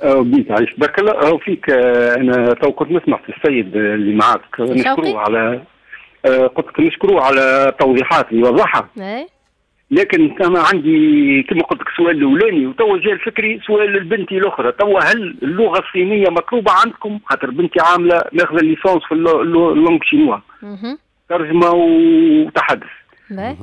او بيك عايش بك لا او فيك آه، انا تو كنت نسمع في السيد اللي معاك نشكروه على آه، قلت لك نشكروه على توضيحات اللي وضحها. إيه. لكن انا عندي كما قلت لك السؤال الاولاني وتوا جاء الفكري سؤال لبنتي الاخرى توا هل اللغه الصينيه مطلوبه عندكم خاطر بنتي عامله ماخذه ليسونس في اللونج شينوا ترجمه وتحدث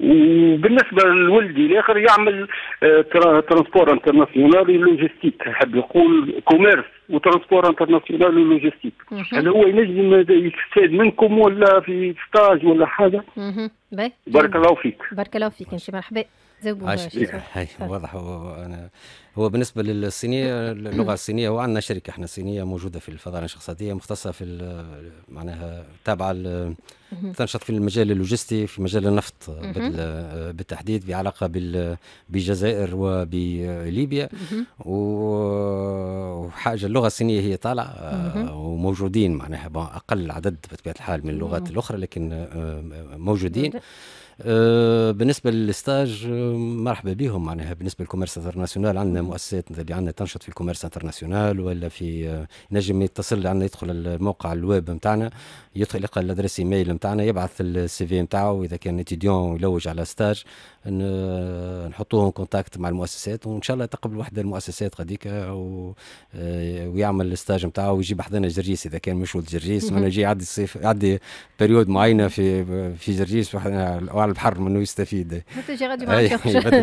وبالنسبه لولدي الاخر يعمل آه، ترانسبور انترناسيونال لوجيستيك يحب يقول كوميرس وترانسبور انترناسيونال لوجيستيك هل هو ينجم يستفاد منكم ولا في ستاج ولا حاجه؟ بارك الله فيك بارك الله فيك ان مرحبا الله مرحبا واضح انا هو بالنسبه للصينيه اللغه الصينيه هو عندنا شركه احنا صينيه موجوده في الفضاء الشخصيه يعني مختصه في معناها تابعه تنشط في المجال اللوجستي في مجال النفط بالتحديد في علاقه بالجزائر وبليبيا وحاجه اللغه الصينيه هي طالعه آه، وموجودين معناها اقل عدد بطبيعه الحال من اللغات الاخرى لكن آه، آه، موجودين بالنسبه للستاج مرحبا بهم معناها بالنسبه للكوميرس انترناسيونال عندنا مؤسسات اللي عندنا تنشط في الكوميرس انترناسيونال ولا في نجم يتصل عندنا يدخل الموقع الويب نتاعنا يدخل يلقى الادريس ايميل نتاعنا يبعث السي في نتاعو اذا كان اتيديون يلوج على ستاج نحطوه كونتاكت مع المؤسسات وان شاء الله تقبل واحده المؤسسات غاديك ويعمل الستاج نتاعو ويجيب حدنا جريس اذا كان مش ولد جريس وانا جاي يعدي الصيف يعدي بريود معينه في في جريس وعلى البحر منه يستفيد حتى جي غادي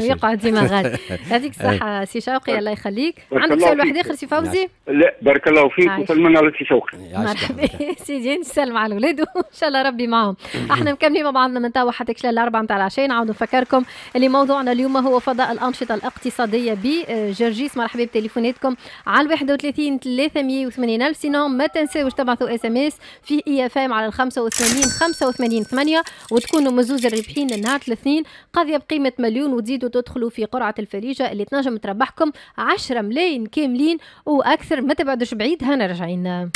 يقعد ديما غادي يعطيك الصحه سي شوقي الله يخليك عندك سؤال واحد اخر سي فوزي نعم. لا بارك الله فيك نعم. وسلمنا على سي شوقي مرحبا سيدي نسلم على الاولاد وان شاء الله ربي بتعبي معهم احنا مكملين مع بعضنا من توا حتى خلال الاربعه نتاع العشاء نعاود نفكركم اللي موضوعنا اليوم هو فضاء الانشطه الاقتصاديه بجرجيس آه، مرحبا بتليفوناتكم على 31 380 الف سينو ما تنساوش تبعثوا اس ام اس في اي اف ام على ال 85 85 8 وتكونوا مزوز الربحين نهار الاثنين قضيه بقيمه مليون وتزيدوا تدخلوا في قرعه الفريجه اللي تنجم تربحكم 10 ملايين كاملين واكثر ما تبعدوش بعيد هنا راجعين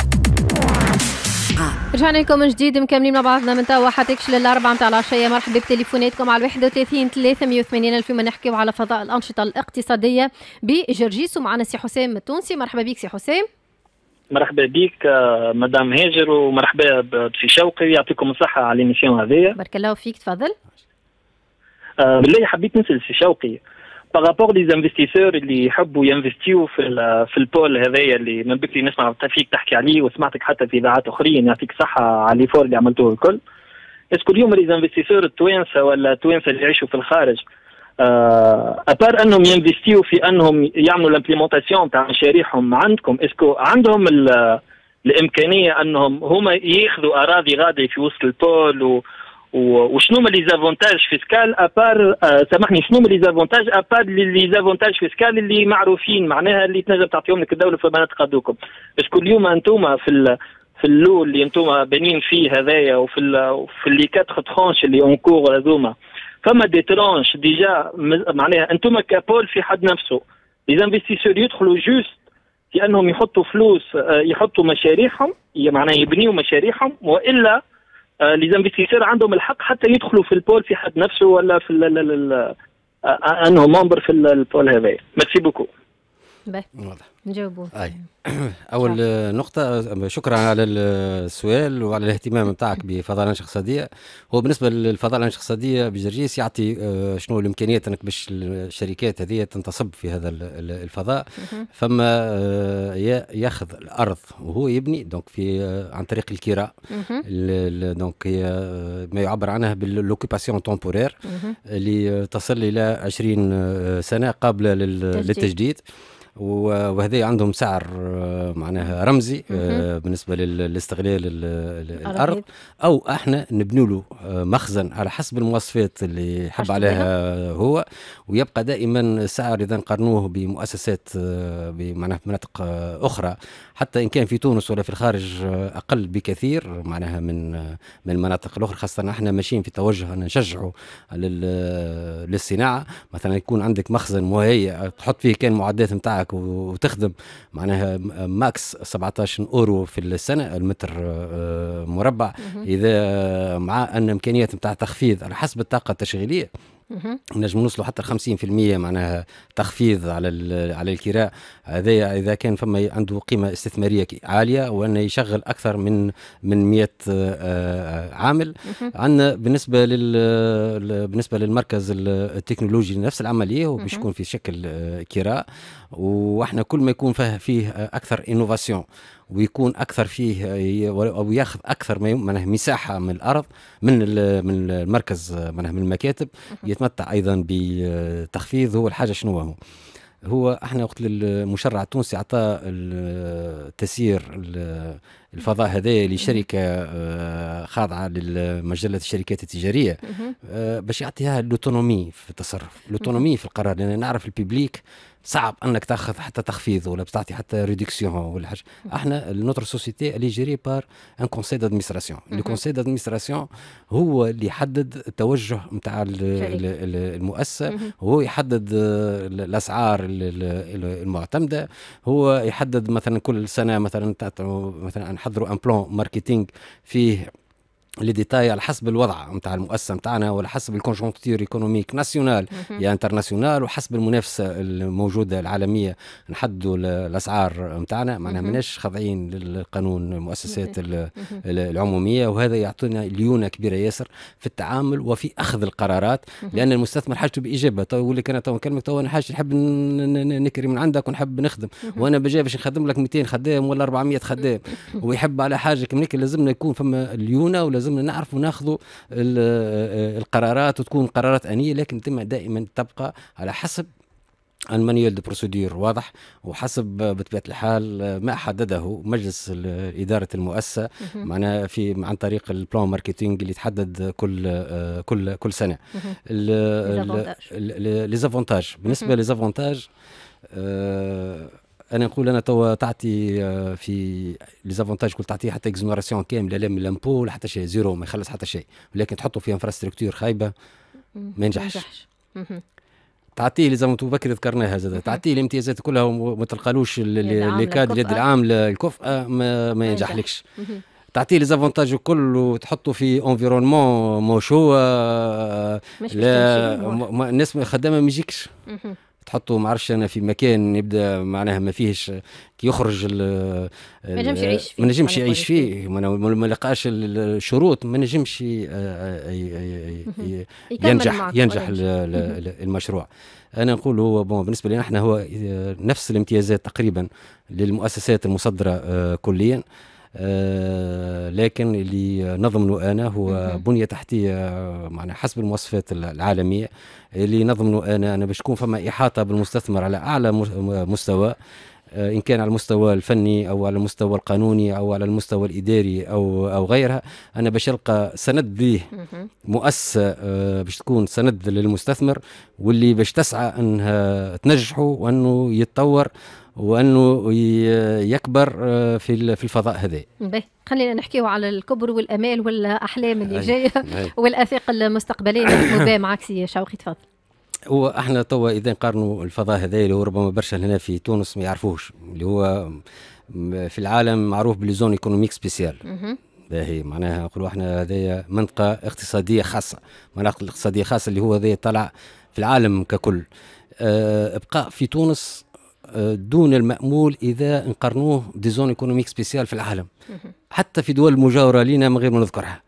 نعم. رجعنا لكم من جديد مكملين مع بعضنا من توا كش للأربعة نتاع العشية مرحبا بتليفوناتكم على 31 380 ألف ما نحكيو على فضاء الأنشطة الاقتصادية بجرجيس ومعنا سي حسام التونسي مرحبا بك سي حسام مرحبا بك آه، مدام هاجر ومرحبا بسي شوقي يعطيكم الصحة على الميسيون هذه بارك الله فيك تفضل آه، بالله حبيت نسأل سي شوقي باغابور لي زانفستيسور اللي يحبوا ينفستيو في في البول هذايا اللي من بكري نسمع فيك تحكي عليه وسمعتك حتى في اذاعات اخرين يعطيك صحه على ليفور اللي عملتوه الكل اسكو اليوم لي زانفستيسور التوانسه ولا التوانسه اللي يعيشوا في الخارج ابار آه، انهم ينفستيو في انهم يعملوا لامبليمونتاسيون تاع مشاريعهم عندكم اسكو عندهم الامكانيه انهم هما ياخذوا اراضي غادي في وسط البول و وشنو من لي زافونتاج فيسكال ابار آه، سامحني شنو من لي زافونتاج ابار لي زافونتاج فيسكال اللي معروفين معناها اللي تنجم تعطيهم لك الدوله في تقادوكم هذوكم كل اليوم انتم في في اللول اللي انتم بانين فيه هذايا وفي في لي كاتر ترونش اللي اونكور هذوما فما دي ترونش ديجا معناها انتم كابول في حد نفسه لي يدخلوا جوست في انهم يحطوا فلوس آه، يحطوا مشاريعهم معناها يبنيوا مشاريعهم والا آه، ليزانفيستيسور عندهم الحق حتى يدخلوا في البول في حد نفسه ولا في آه، آه، انهم ممبر في البول هذايا ميرسي بوكو واضح نجاوبوا اول نقطه شكرا على السؤال وعلى الاهتمام نتاعك الانشطه الاقتصاديه هو بالنسبه الانشطه الاقتصاديه بجرجيس يعطي شنو الامكانيات انك باش الشركات هذه تنتصب في هذا الفضاء فما ياخذ الارض وهو يبني دونك في عن طريق الكراء دونك ما يعبر عنها باللوكيباسيون تومبورير اللي تصل الى 20 سنه قابله للتجديد وهذا عندهم سعر آه، معناها رمزي آه، بالنسبه للاستغلال الارض او احنا نبنوا له آه، مخزن على حسب المواصفات اللي حب عليها هو ويبقى دائما السعر اذا نقارنوه بمؤسسات معناها مناطق اخرى حتى ان كان في تونس ولا في الخارج اقل بكثير معناها من من المناطق الاخرى خاصه احنا ماشيين في توجه ان نشجعوا للصناعه مثلا يكون عندك مخزن مهيئ تحط فيه كان معدات نتاعك تاعك وتخدم معناها ماكس 17 اورو في السنه المتر آه، مربع اذا آه، مع ان امكانيات نتاع تخفيض على حسب الطاقه التشغيليه نجم نوصلوا حتى 50% معناها تخفيض على على الكراء هذايا اذا كان فما عنده قيمه استثماريه عاليه وانه يشغل اكثر من من 100 آه، آه، عامل عندنا بالنسبه لل بالنسبه للمركز التكنولوجي نفس العمليه وباش يكون في شكل آه، كراء واحنا كل ما يكون فيه اكثر انوفاسيون ويكون اكثر فيه او ياخذ اكثر ما منه مساحه من الارض من من المركز منه من المكاتب يتمتع ايضا بتخفيض هو الحاجه شنو هو هو احنا وقت المشرع التونسي اعطى تسيير الفضاء هذا لشركه آه، خاضعه لمجله الشركات التجاريه آه، باش يعطيها الاوتونومي في التصرف الاوتونومي في القرار لان نعرف الببليك صعب انك تاخذ حتى تخفيض ولا بتعطي حتى ريدكسيون ولا حاجه احنا نوتر سوسيتي اللي جيري بار ان كونسي دادمستراسيون لو كونسي دادمستراسيون هو اللي يحدد التوجه نتاع المؤسسه هو يحدد الاسعار المعتمده هو يحدد مثلا كل سنه مثلا مثلا نحضروا ان بلون ماركتينغ فيه لي ديتاي على حسب الوضع نتاع المؤسسه نتاعنا ولا حسب الكونجونكتور ايكونوميك ناسيونال يا انترناسيونال وحسب المنافسه الموجوده العالميه نحدوا الاسعار نتاعنا معناها ماناش خاضعين للقانون المؤسسات العموميه وهذا يعطينا ليونه كبيره ياسر في التعامل وفي اخذ القرارات لان المستثمر حاجته باجابه تو يقول لك انا تو نكلمك تو انا حاجتي نحب نكري من عندك ونحب نخدم وانا بجاي باش نخدم لك 200 خدام ولا 400 خدام ويحب على حاجه كيما لازمنا يكون فما ليونه ولازم لازم نعرف ناخذوا القرارات وتكون قرارات انيه لكن تم دائما تبقى على حسب المانيول دو بروسيدور واضح وحسب بطبيعه الحال ما حدده مجلس اداره المؤسسه معنا في عن طريق البلان ماركتينغ اللي يتحدد كل كل كل سنه لي زافونتاج بالنسبه لي زافونتاج انا نقول انا توا تعطي آه، في لي زافونتاج كل تعطيه حتى اكزونوراسيون كامله لا من لامبو ولا حتى شيء زيرو ما يخلص حتى شيء ولكن تحطه في انفراستركتور خايبه ما ينجحش تعطيه لازم بكري ذكرناها زاد تعطيه الامتيازات كلها وما تلقالوش لي كاد اليد العامله الكفأه ما, ما ينجحلكش تعطيه ليزافونتاج الكل وتحطه في انفيرونمون موش آه، لا الناس خدامه ما يجيكش تحطه ما عرفش انا في مكان يبدا معناها ما فيهش كي يخرج ما نجمش يعيش فيه ما نجمش يعيش فيه ما لقاش الشروط ما نجمش ينجح ينجح المشروع انا نقول هو بون بالنسبه لنا احنا هو آه، نفس الامتيازات تقريبا للمؤسسات المصدره آه، كليا آه، لكن اللي نضمنه انا هو بنيه تحتيه آه، معنا حسب المواصفات العالميه اللي نضمنه انا انا باش تكون فما احاطه بالمستثمر على اعلى مستوى آه، ان كان على المستوى الفني او على المستوى القانوني او على المستوى الاداري او او غيرها انا باش القى سند ليه مؤسسه آه، باش تكون سند للمستثمر واللي باش تسعى انها تنجحه وانه يتطور وانه يكبر آه، في في الفضاء هذا. خلينا نحكيو على الكبر والامال والاحلام اللي جايه والاثاق المستقبليه محمود معك سي شوقي تفضل. هو احنا توا اذا نقارنوا الفضاء هذا اللي هو ربما برشا هنا في تونس ما يعرفوش اللي هو في العالم معروف بالزون ايكونوميك سبيسيال هي معناها نقولوا احنا هذايا منطقه اقتصاديه خاصه مناطق الاقتصاديه خاصه اللي هو هذايا طلع في العالم ككل اه ابقاء في تونس آه، دون المأمول إذا نقارنوه دي زون ايكونوميك سبيسيال في العالم حتى في دول مجاورة لنا من غير ما نذكرها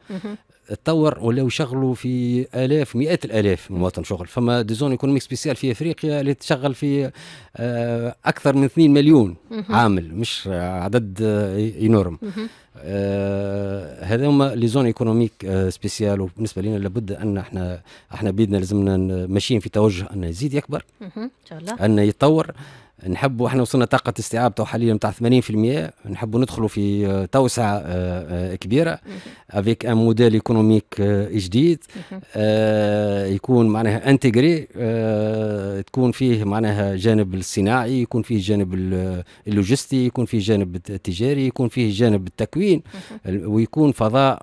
تطور ولاو يشغلوا في الاف مئات الالاف من مواطن شغل فما دي زون ايكونوميك سبيسيال في افريقيا اللي تشغل في آه، اكثر من 2 مليون عامل مش عدد آه، ينورم آه، هذا هما لي زون ايكونوميك سبيسيال وبالنسبه لنا لابد ان احنا احنا بيدنا لازمنا ماشيين في توجه انه يزيد يكبر ان شاء الله انه يتطور نحبوا احنا وصلنا طاقه استيعاب تو حاليا نتاع 80% نحبوا ندخلوا في آه، توسعه آه، آه، كبيره افيك ان موديل ايكونوميك جديد يكون معناها انتجري تكون فيه معناها جانب الصناعي يكون فيه جانب اللوجستي يكون فيه جانب التجاري يكون فيه جانب التكوين ويكون فضاء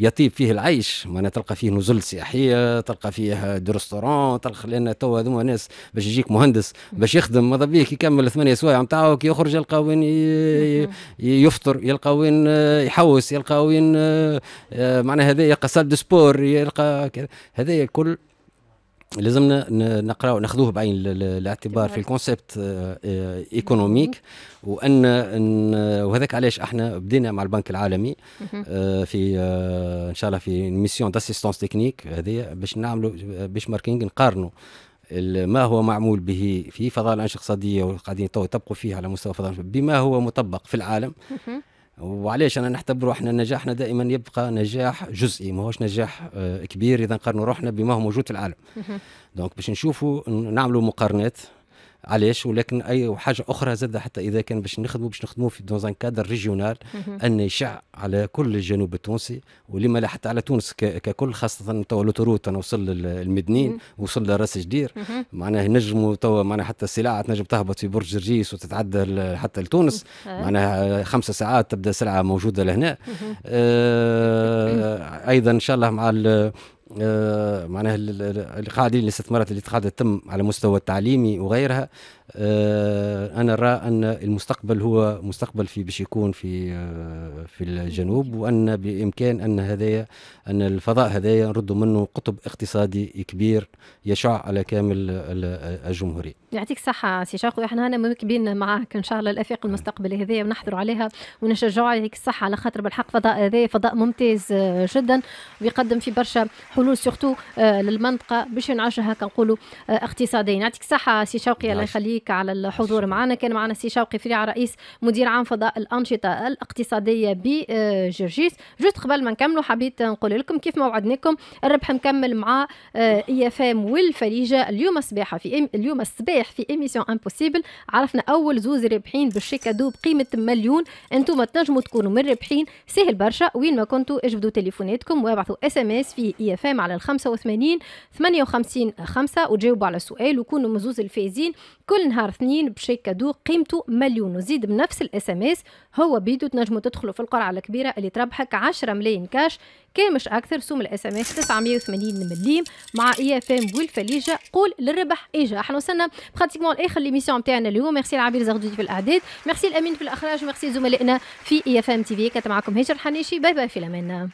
يطيب فيه العيش معناها تلقى فيه نزل سياحيه تلقى فيه دي تلقى لان تو هذوما ناس باش يجيك مهندس باش يخدم ماذا بيه يكمل ثمانية سوايع نتاعو كي يخرج يلقى وين يفطر يلقى وين آه، يحوس يلقى وين آه، آه، معناها هذا يلقى سال دو سبور يلقى هذا الكل لازمنا نقراو ناخذوه بعين الاعتبار في الكونسيبت ايكونوميك وان وهذاك علاش احنا بدينا مع البنك العالمي في ان شاء الله في ميسيون داسيستونس تكنيك هذه باش نعملوا باش ماركينغ نقارنوا ما هو معمول به في فضاء الانشطه الاقتصاديه وقاعدين تو يطبقوا فيه على مستوى فضاء بما هو مطبق في العالم وعليش انا نعتبره احنا نجاحنا دائما يبقى نجاح جزئي ماهوش نجاح آه، كبير اذا نقارنوا روحنا بما هو موجود في العالم دونك باش نشوفوا نعملوا مقارنات علاش ولكن اي حاجه اخرى زاد حتى اذا كان باش نخدموا باش نخدموا في دون كادر ريجيونال ان يشع على كل الجنوب التونسي ولما لا حتى على تونس ككل خاصه توا لوتوروت نوصل للمدنين وصل لراس جدير معناها نجموا توا معناها حتى السلع تنجم تهبط في برج جرجيس وتتعدى حتى لتونس آه. معناها خمسة ساعات تبدا سلعه موجوده لهنا آه، ايضا ان شاء الله مع آه، معناها قاعدين الاستثمارات اللي اتخذت تم على مستوى التعليمي وغيرها آه، انا ارى ان المستقبل هو مستقبل في باش يكون في آه، في الجنوب وان بامكان ان هذايا ان الفضاء هذايا نرد منه قطب اقتصادي كبير يشع على كامل آه، الجمهوريه. يعطيك الصحة سي شوقي احنا هنا مركبين معاك ان شاء الله الافاق المستقبلية هذه ونحضروا عليها ونشجعوا يعطيك الصحة على خاطر بالحق فضاء هذا فضاء ممتاز آه، جدا ويقدم في برشا حلول سورتو للمنطقة باش ينعش هكا نقولوا اقتصاديا يعطيك الصحة سي شوقي الله يخليك على الحضور معنا معنا كان معنا سي شوقي فريعه رئيس مدير عام فضاء الانشطه الاقتصاديه بجرجيس آه، جوست قبل ما نكملوا حبيت نقول لكم كيف موعدناكم الربح مكمل مع آه، اي اف ام والفريجه اليوم الصباح في إم... اليوم الصباح في ايميسيون امبوسيبل عرفنا اول زوز رابحين دو بقيمه مليون انتم تنجموا تكونوا من الرابحين سهل برشا وين ما كنتوا اجبدوا تليفوناتكم وابعثوا اس ام اس في اي اف ام على ال 85 58 5 وتجاوبوا على السؤال وكونوا من زوز الفائزين كل نهار اثنين بشي كادو قيمته مليون وزيد بنفس الاس ام اس هو بيدو تنجموا تدخلوا في القرعه الكبيره اللي تربحك 10 ملايين كاش كامش اكثر سوم الاس ام اس 980 مليم مع اي اف ام والفليجه قول للربح اجا احنا وصلنا براتيكمون لاخر ليميسيون نتاعنا اليوم ميرسي لعبير زغدودي في الاعداد ميرسي الامين في الاخراج وميرسي زملائنا في اي اف ام تي في كانت معكم هجر حنيشي باي باي في الامانه